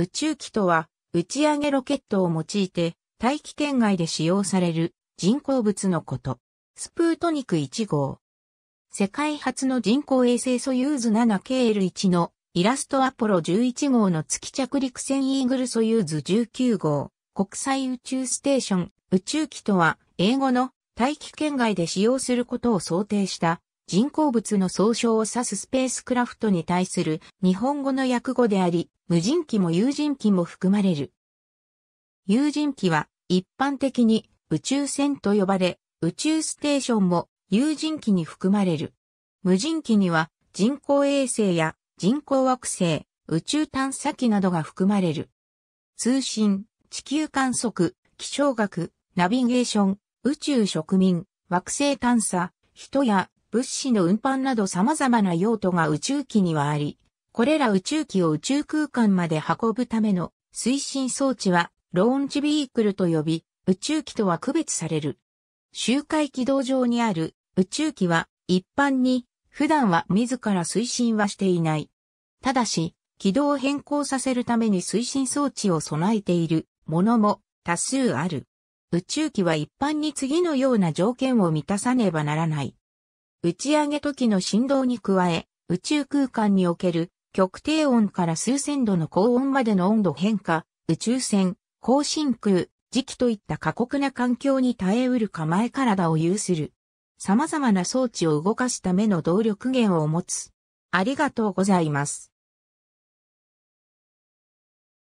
宇宙機とは、打ち上げロケットを用いて、大気圏外で使用される人工物のこと。スプートニク1号。世界初の人工衛星ソユーズ 7KL1 のイラストアポロ11号の月着陸船イーグルソユーズ19号国際宇宙ステーション宇宙機とは英語の大気圏外で使用することを想定した人工物の総称を指すスペースクラフトに対する日本語の訳語であり、無人機も有人機も含まれる。有人機は一般的に宇宙船と呼ばれ、宇宙ステーションも有人機に含まれる。無人機には人工衛星や人工惑星、宇宙探査機などが含まれる。通信、地球観測、気象学、ナビゲーション、宇宙植民、惑星探査、人や物資の運搬など様々な用途が宇宙機にはあり、これら宇宙機を宇宙空間まで運ぶための推進装置はローンチビークルと呼び、宇宙機とは区別される。周回軌道上にある宇宙機は一般に普段は自ら推進はしていない。ただし、軌道を変更させるために推進装置を備えているものも多数ある。宇宙機は一般に次のような条件を満たさねばならない。打ち上げ時の振動に加え、宇宙空間における極低温から数千度の高温までの温度変化、宇宙船、高真空、磁気といった過酷な環境に耐えうる構え体を有する。様々な装置を動かすための動力源を持つ。ありがとうございます。